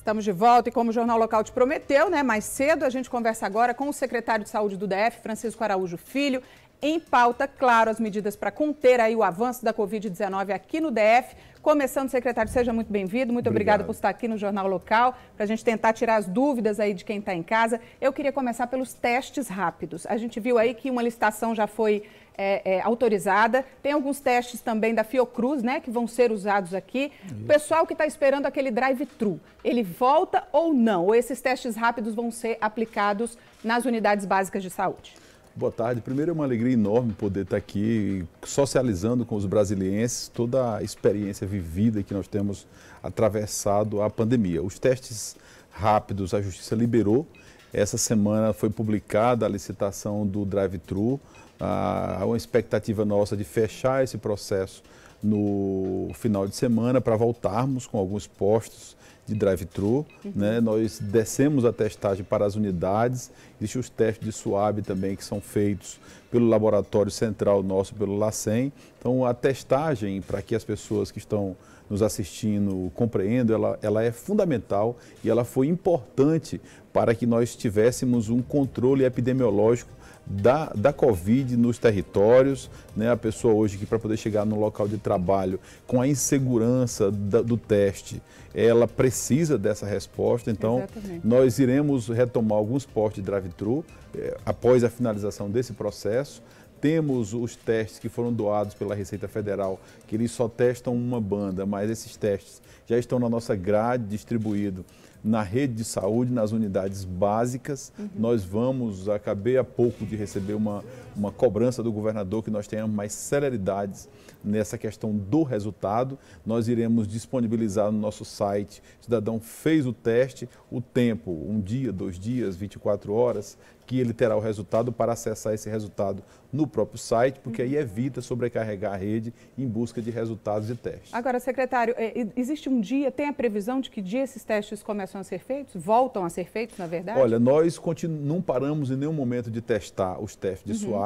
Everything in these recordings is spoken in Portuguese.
Estamos de volta e como o Jornal Local te prometeu, né, mais cedo a gente conversa agora com o secretário de Saúde do DF, Francisco Araújo Filho em pauta, claro, as medidas para conter aí o avanço da Covid-19 aqui no DF. Começando, secretário, seja muito bem-vindo. Muito obrigado. obrigado por estar aqui no Jornal Local, para a gente tentar tirar as dúvidas aí de quem está em casa. Eu queria começar pelos testes rápidos. A gente viu aí que uma licitação já foi é, é, autorizada. Tem alguns testes também da Fiocruz, né, que vão ser usados aqui. O pessoal que está esperando aquele drive-thru, ele volta ou não? Ou esses testes rápidos vão ser aplicados nas unidades básicas de saúde? Boa tarde. Primeiro é uma alegria enorme poder estar aqui socializando com os brasileiros toda a experiência vivida que nós temos atravessado a pandemia. Os testes rápidos a justiça liberou. Essa semana foi publicada a licitação do drive-thru. Há ah, uma expectativa nossa de fechar esse processo no final de semana para voltarmos com alguns postos de drive-thru, né? uhum. né? Nós descemos a testagem para as unidades, existem os testes de SUAB também que são feitos pelo laboratório central nosso, pelo LACEN. Então, a testagem para que as pessoas que estão nos assistindo compreendo, ela, ela é fundamental e ela foi importante para que nós tivéssemos um controle epidemiológico da, da Covid nos territórios, né? a pessoa hoje que para poder chegar no local de trabalho com a insegurança da, do teste, ela precisa dessa resposta, então Exatamente. nós iremos retomar alguns postos de drive-thru eh, após a finalização desse processo, temos os testes que foram doados pela Receita Federal, que eles só testam uma banda, mas esses testes já estão na nossa grade distribuído na rede de saúde, nas unidades básicas. Uhum. Nós vamos, acabei há pouco de receber uma, uma cobrança do governador que nós tenhamos mais celeridades nessa questão do resultado. Nós iremos disponibilizar no nosso site. O cidadão fez o teste, o tempo, um dia, dois dias, 24 horas, que ele terá o resultado para acessar esse resultado no próprio site, porque aí evita sobrecarregar a rede em busca de resultados de testes. Agora, secretário, é, existe um dia, tem a previsão de que dia esses testes começam a ser feitos? Voltam a ser feitos, na verdade? Olha, nós não paramos em nenhum momento de testar os testes de uhum.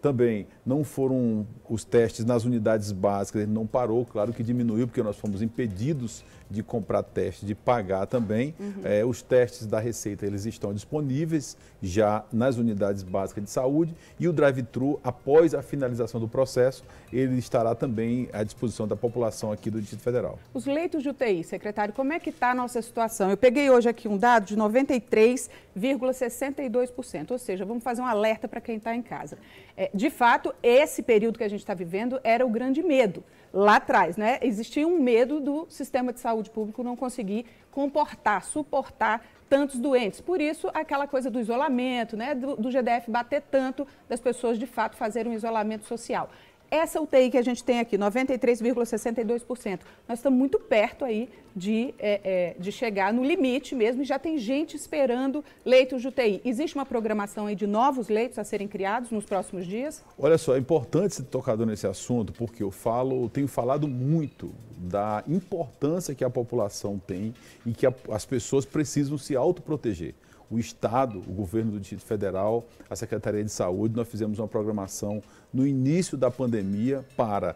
Também não foram os testes nas unidades básicas, ele não parou, claro que diminuiu, porque nós fomos impedidos de comprar testes, de pagar também. Uhum. É, os testes da Receita eles estão disponíveis já nas unidades básicas de saúde e o drive-thru, após a finalização do processo, ele estará também à disposição da população aqui do Distrito Federal. Os leitos de UTI, secretário, como é que está a nossa situação? Eu peguei hoje aqui um dado de 93,62%, ou seja, vamos fazer um alerta para quem está em casa. É, de fato, esse período que a gente está vivendo era o grande medo lá atrás, né? Existia um medo do sistema de saúde público não conseguir comportar, suportar tantos doentes. Por isso, aquela coisa do isolamento, né, do, do, GDF bater tanto, das pessoas de fato fazer um isolamento social. Essa UTI é que a gente tem aqui, 93,62%, nós estamos muito perto aí de, é, é, de chegar no limite mesmo e já tem gente esperando leitos de UTI. Existe uma programação aí de novos leitos a serem criados nos próximos dias? Olha só, é importante ser tocado nesse assunto porque eu falo, eu tenho falado muito da importância que a população tem e que a, as pessoas precisam se autoproteger. O Estado, o governo do Distrito Federal, a Secretaria de Saúde, nós fizemos uma programação no início da pandemia para,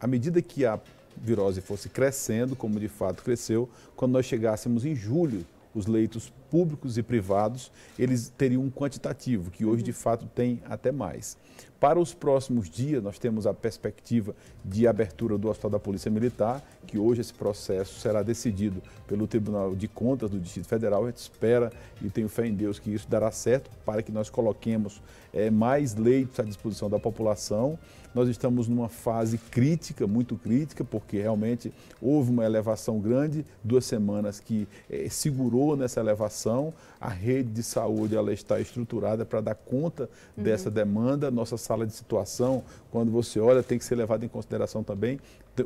à medida que a virose fosse crescendo, como de fato cresceu, quando nós chegássemos em julho, os leitos públicos e privados, eles teriam um quantitativo, que hoje de uhum. fato tem até mais. Para os próximos dias, nós temos a perspectiva de abertura do Hospital da Polícia Militar, que hoje esse processo será decidido pelo Tribunal de Contas do Distrito Federal. A gente espera e tenho fé em Deus que isso dará certo para que nós coloquemos é, mais leitos à disposição da população. Nós estamos numa fase crítica, muito crítica, porque realmente houve uma elevação grande, duas semanas que é, segurou nessa elevação população. A rede de saúde ela está estruturada para dar conta uhum. dessa demanda. Nossa sala de situação, quando você olha, tem que ser levado em consideração também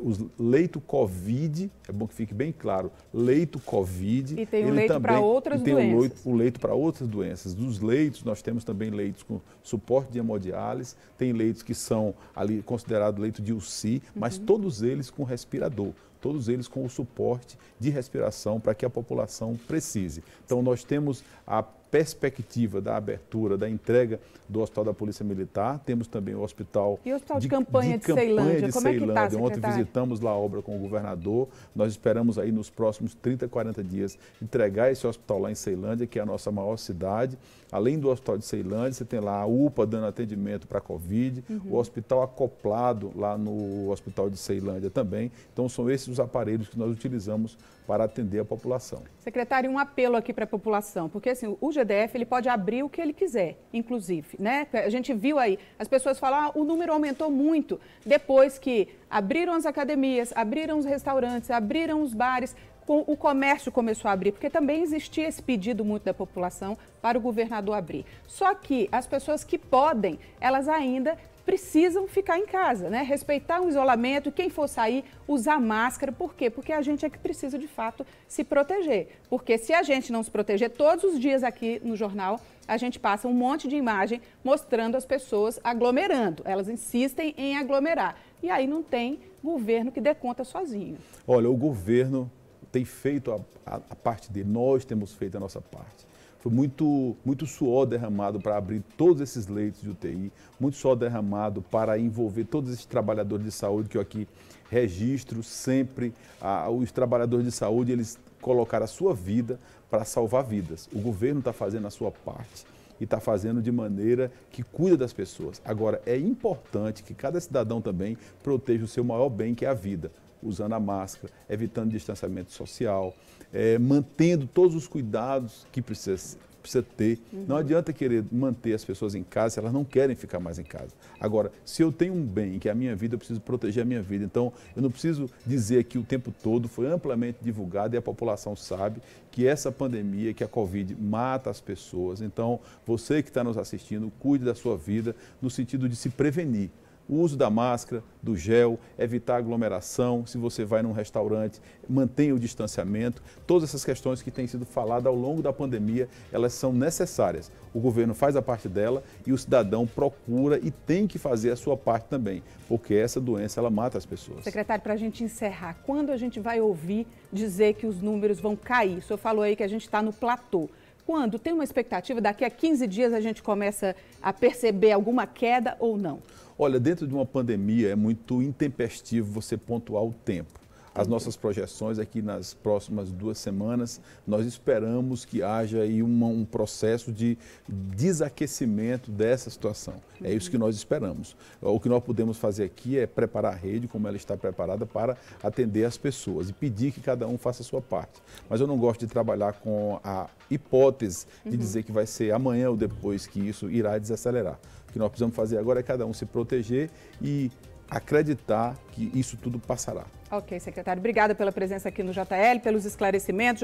os leito COVID, é bom que fique bem claro, leito COVID. E tem o leito para outras tem doenças. O leito, o leito para outras doenças. Dos leitos, nós temos também leitos com suporte de hemodiálise, tem leitos que são ali considerados leito de UCI, uhum. mas todos eles com respirador todos eles com o suporte de respiração para que a população precise. Então, nós temos a perspectiva da abertura, da entrega do Hospital da Polícia Militar. Temos também o Hospital, e o hospital de, de Campanha de, de Ceilândia. De Como Ceilândia. é que está, Ontem visitamos lá a obra com o governador. Nós esperamos aí nos próximos 30, 40 dias entregar esse hospital lá em Ceilândia, que é a nossa maior cidade. Além do Hospital de Ceilândia, você tem lá a UPA dando atendimento para a Covid, uhum. o hospital acoplado lá no Hospital de Ceilândia também. Então, são esses os aparelhos que nós utilizamos para atender a população. Secretário, um apelo aqui para a população, porque assim, o gestor CDF ele pode abrir o que ele quiser, inclusive, né? A gente viu aí, as pessoas falam, ah, o número aumentou muito depois que abriram as academias, abriram os restaurantes, abriram os bares, o comércio começou a abrir, porque também existia esse pedido muito da população para o governador abrir. Só que as pessoas que podem, elas ainda precisam ficar em casa, né? Respeitar o isolamento, quem for sair, usar máscara. Por quê? Porque a gente é que precisa, de fato, se proteger. Porque se a gente não se proteger, todos os dias aqui no jornal, a gente passa um monte de imagem mostrando as pessoas aglomerando. Elas insistem em aglomerar. E aí não tem governo que dê conta sozinho. Olha, o governo tem feito a, a, a parte dele, nós temos feito a nossa parte. Foi muito, muito suor derramado para abrir todos esses leitos de UTI, muito suor derramado para envolver todos esses trabalhadores de saúde que eu aqui registro sempre. Ah, os trabalhadores de saúde, eles colocaram a sua vida para salvar vidas. O governo está fazendo a sua parte e está fazendo de maneira que cuida das pessoas. Agora, é importante que cada cidadão também proteja o seu maior bem, que é a vida usando a máscara, evitando distanciamento social, é, mantendo todos os cuidados que precisa, precisa ter. Uhum. Não adianta querer manter as pessoas em casa se elas não querem ficar mais em casa. Agora, se eu tenho um bem, que é a minha vida, eu preciso proteger a minha vida. Então, eu não preciso dizer que o tempo todo foi amplamente divulgado e a população sabe que essa pandemia, que a Covid mata as pessoas. Então, você que está nos assistindo, cuide da sua vida no sentido de se prevenir o uso da máscara, do gel, evitar aglomeração, se você vai num restaurante, mantenha o distanciamento. Todas essas questões que têm sido faladas ao longo da pandemia, elas são necessárias. O governo faz a parte dela e o cidadão procura e tem que fazer a sua parte também, porque essa doença ela mata as pessoas. Secretário, para a gente encerrar, quando a gente vai ouvir dizer que os números vão cair? O senhor falou aí que a gente está no platô quando? Tem uma expectativa? Daqui a 15 dias a gente começa a perceber alguma queda ou não? Olha, dentro de uma pandemia é muito intempestivo você pontuar o tempo. As nossas projeções aqui é nas próximas duas semanas, nós esperamos que haja aí uma, um processo de desaquecimento dessa situação. É isso que nós esperamos. O que nós podemos fazer aqui é preparar a rede como ela está preparada para atender as pessoas e pedir que cada um faça a sua parte. Mas eu não gosto de trabalhar com a hipótese de dizer que vai ser amanhã ou depois que isso irá desacelerar. O que nós precisamos fazer agora é cada um se proteger e acreditar que isso tudo passará. Ok, secretário. Obrigada pela presença aqui no JL, pelos esclarecimentos.